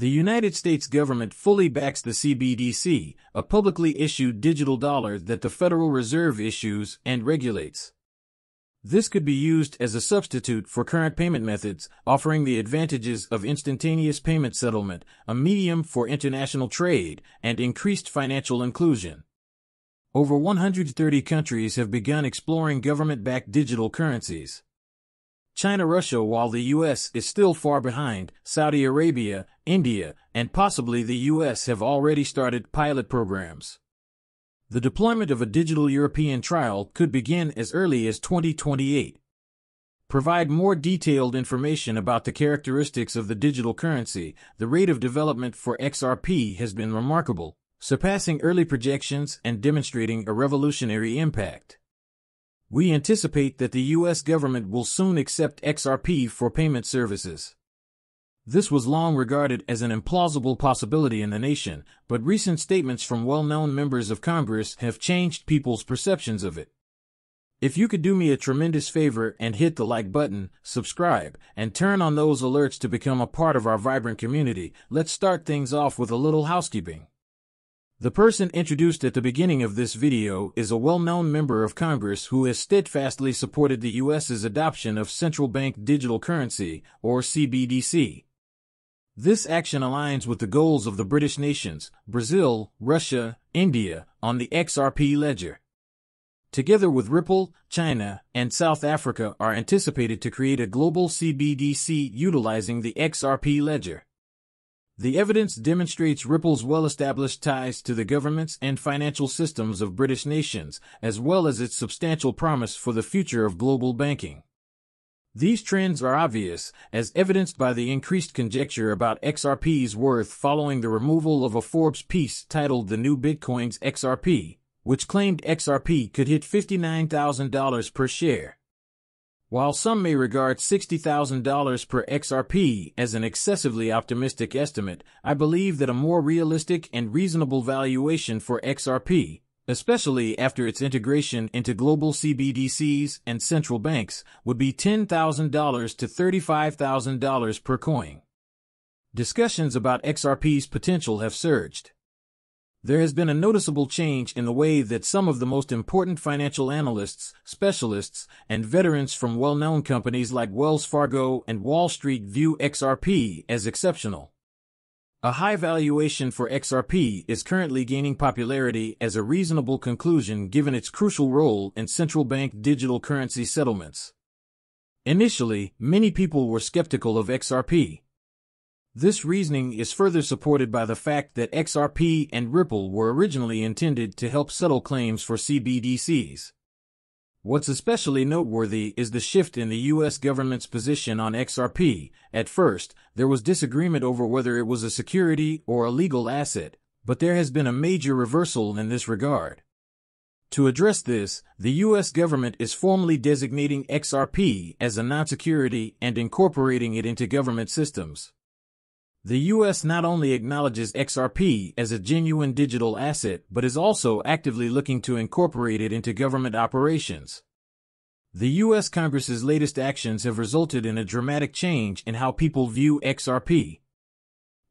The United States government fully backs the CBDC, a publicly issued digital dollar that the Federal Reserve issues and regulates. This could be used as a substitute for current payment methods, offering the advantages of instantaneous payment settlement, a medium for international trade, and increased financial inclusion. Over 130 countries have begun exploring government-backed digital currencies. China Russia while the U.S. is still far behind, Saudi Arabia, India, and possibly the U.S. have already started pilot programs. The deployment of a digital European trial could begin as early as 2028. Provide more detailed information about the characteristics of the digital currency. The rate of development for XRP has been remarkable, surpassing early projections and demonstrating a revolutionary impact. We anticipate that the U.S. government will soon accept XRP for payment services. This was long regarded as an implausible possibility in the nation, but recent statements from well-known members of Congress have changed people's perceptions of it. If you could do me a tremendous favor and hit the like button, subscribe, and turn on those alerts to become a part of our vibrant community, let's start things off with a little housekeeping. The person introduced at the beginning of this video is a well-known member of Congress who has steadfastly supported the U.S.'s adoption of central bank digital currency, or CBDC. This action aligns with the goals of the British nations, Brazil, Russia, India, on the XRP ledger. Together with Ripple, China, and South Africa are anticipated to create a global CBDC utilizing the XRP ledger. The evidence demonstrates Ripple's well-established ties to the governments and financial systems of British nations, as well as its substantial promise for the future of global banking. These trends are obvious, as evidenced by the increased conjecture about XRP's worth following the removal of a Forbes piece titled The New Bitcoins XRP, which claimed XRP could hit $59,000 per share. While some may regard $60,000 per XRP as an excessively optimistic estimate, I believe that a more realistic and reasonable valuation for XRP, especially after its integration into global CBDCs and central banks, would be $10,000 to $35,000 per coin. Discussions about XRP's potential have surged. There has been a noticeable change in the way that some of the most important financial analysts, specialists, and veterans from well-known companies like Wells Fargo and Wall Street view XRP as exceptional. A high valuation for XRP is currently gaining popularity as a reasonable conclusion given its crucial role in central bank digital currency settlements. Initially, many people were skeptical of XRP, this reasoning is further supported by the fact that XRP and Ripple were originally intended to help settle claims for CBDCs. What's especially noteworthy is the shift in the U.S. government's position on XRP. At first, there was disagreement over whether it was a security or a legal asset, but there has been a major reversal in this regard. To address this, the U.S. government is formally designating XRP as a non-security and incorporating it into government systems. The U.S. not only acknowledges XRP as a genuine digital asset but is also actively looking to incorporate it into government operations. The U.S. Congress's latest actions have resulted in a dramatic change in how people view XRP.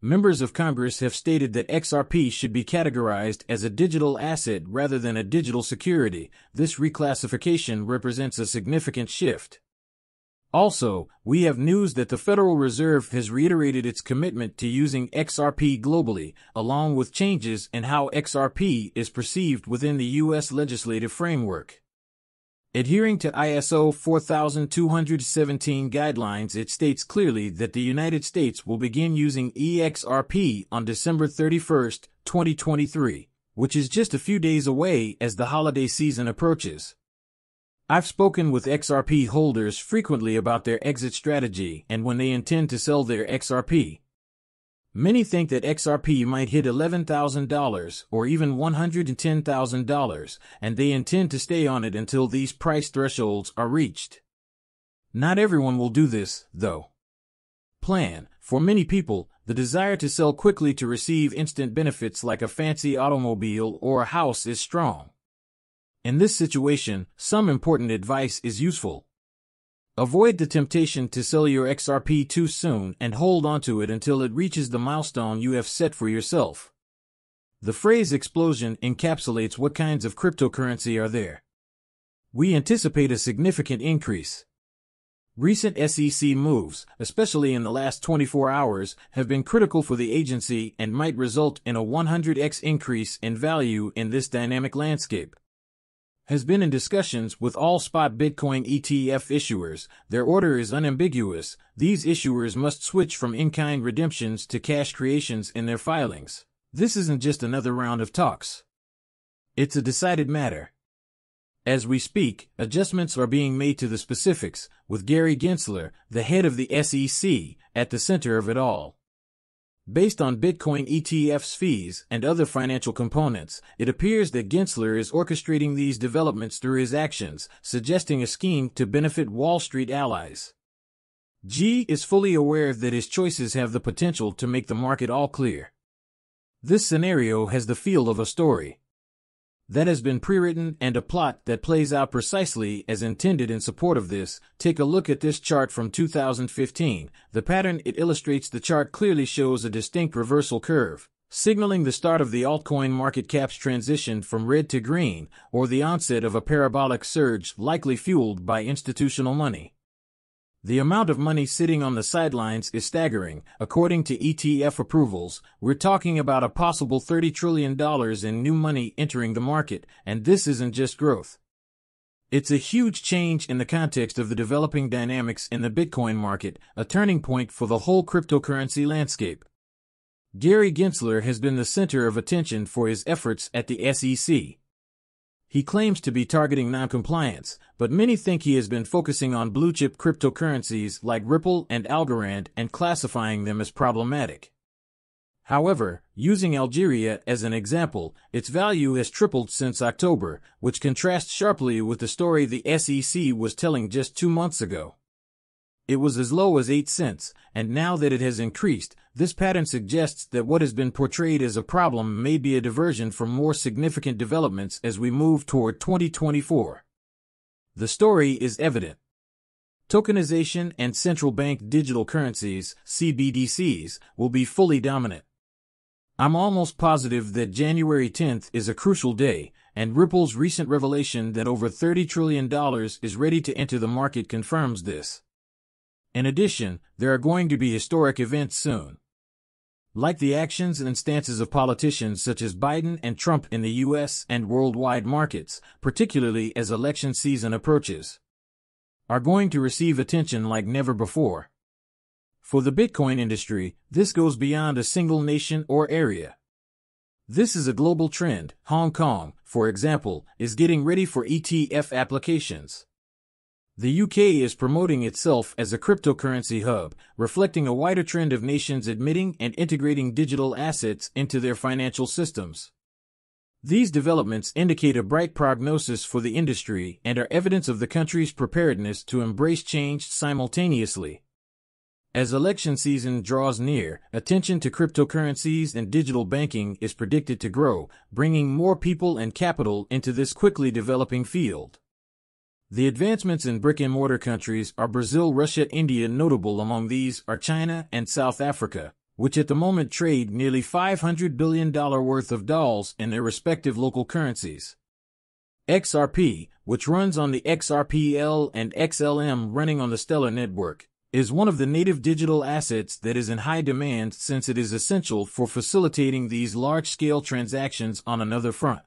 Members of Congress have stated that XRP should be categorized as a digital asset rather than a digital security. This reclassification represents a significant shift. Also, we have news that the Federal Reserve has reiterated its commitment to using XRP globally, along with changes in how XRP is perceived within the U.S. legislative framework. Adhering to ISO 4217 guidelines, it states clearly that the United States will begin using EXRP on December 31, 2023, which is just a few days away as the holiday season approaches. I've spoken with XRP holders frequently about their exit strategy and when they intend to sell their XRP. Many think that XRP might hit $11,000 or even $110,000, and they intend to stay on it until these price thresholds are reached. Not everyone will do this, though. Plan For many people, the desire to sell quickly to receive instant benefits like a fancy automobile or a house is strong. In this situation, some important advice is useful. Avoid the temptation to sell your XRP too soon and hold onto it until it reaches the milestone you have set for yourself. The phrase explosion encapsulates what kinds of cryptocurrency are there. We anticipate a significant increase. Recent SEC moves, especially in the last 24 hours, have been critical for the agency and might result in a 100x increase in value in this dynamic landscape has been in discussions with all spot Bitcoin ETF issuers. Their order is unambiguous. These issuers must switch from in-kind redemptions to cash creations in their filings. This isn't just another round of talks. It's a decided matter. As we speak, adjustments are being made to the specifics, with Gary Gensler, the head of the SEC, at the center of it all. Based on Bitcoin ETF's fees and other financial components, it appears that Gensler is orchestrating these developments through his actions, suggesting a scheme to benefit Wall Street allies. G is fully aware that his choices have the potential to make the market all clear. This scenario has the feel of a story that has been pre-written and a plot that plays out precisely as intended in support of this. Take a look at this chart from 2015. The pattern it illustrates the chart clearly shows a distinct reversal curve, signaling the start of the altcoin market cap's transition from red to green, or the onset of a parabolic surge likely fueled by institutional money. The amount of money sitting on the sidelines is staggering. According to ETF approvals, we're talking about a possible $30 trillion in new money entering the market, and this isn't just growth. It's a huge change in the context of the developing dynamics in the Bitcoin market, a turning point for the whole cryptocurrency landscape. Gary Gensler has been the center of attention for his efforts at the SEC. He claims to be targeting noncompliance, but many think he has been focusing on blue-chip cryptocurrencies like Ripple and Algorand and classifying them as problematic. However, using Algeria as an example, its value has tripled since October, which contrasts sharply with the story the SEC was telling just two months ago. It was as low as 8 cents, and now that it has increased, this pattern suggests that what has been portrayed as a problem may be a diversion from more significant developments as we move toward 2024. The story is evident. Tokenization and central bank digital currencies, CBDCs, will be fully dominant. I'm almost positive that January 10th is a crucial day, and Ripple's recent revelation that over $30 trillion is ready to enter the market confirms this. In addition, there are going to be historic events soon. Like the actions and stances of politicians such as Biden and Trump in the U.S. and worldwide markets, particularly as election season approaches, are going to receive attention like never before. For the Bitcoin industry, this goes beyond a single nation or area. This is a global trend. Hong Kong, for example, is getting ready for ETF applications. The UK is promoting itself as a cryptocurrency hub, reflecting a wider trend of nations admitting and integrating digital assets into their financial systems. These developments indicate a bright prognosis for the industry and are evidence of the country's preparedness to embrace change simultaneously. As election season draws near, attention to cryptocurrencies and digital banking is predicted to grow, bringing more people and capital into this quickly developing field. The advancements in brick-and-mortar countries are Brazil, Russia, India. Notable among these are China and South Africa, which at the moment trade nearly $500 billion worth of dollars in their respective local currencies. XRP, which runs on the XRPL and XLM running on the Stellar network, is one of the native digital assets that is in high demand since it is essential for facilitating these large-scale transactions on another front.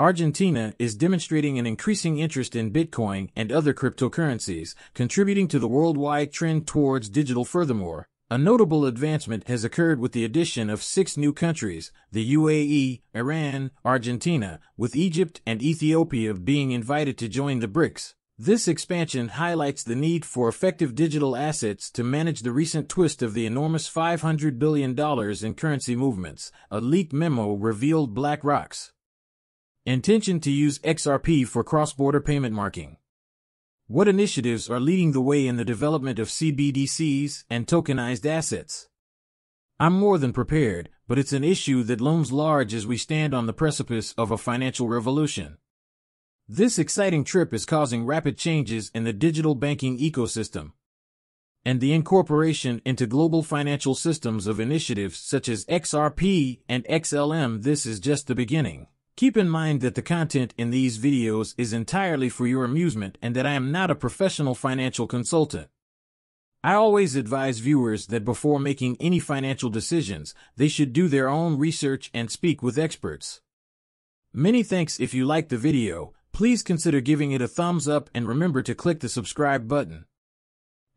Argentina is demonstrating an increasing interest in Bitcoin and other cryptocurrencies, contributing to the worldwide trend towards digital. Furthermore, a notable advancement has occurred with the addition of six new countries, the UAE, Iran, Argentina, with Egypt and Ethiopia being invited to join the BRICS. This expansion highlights the need for effective digital assets to manage the recent twist of the enormous $500 billion in currency movements, a leaked memo revealed BlackRock's Intention to use XRP for cross-border payment marking. What initiatives are leading the way in the development of CBDCs and tokenized assets? I'm more than prepared, but it's an issue that looms large as we stand on the precipice of a financial revolution. This exciting trip is causing rapid changes in the digital banking ecosystem and the incorporation into global financial systems of initiatives such as XRP and XLM. This is just the beginning. Keep in mind that the content in these videos is entirely for your amusement and that I am not a professional financial consultant. I always advise viewers that before making any financial decisions, they should do their own research and speak with experts. Many thanks if you liked the video, please consider giving it a thumbs up and remember to click the subscribe button.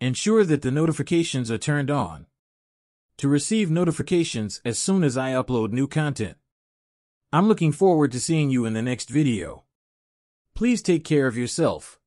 Ensure that the notifications are turned on to receive notifications as soon as I upload new content. I'm looking forward to seeing you in the next video. Please take care of yourself.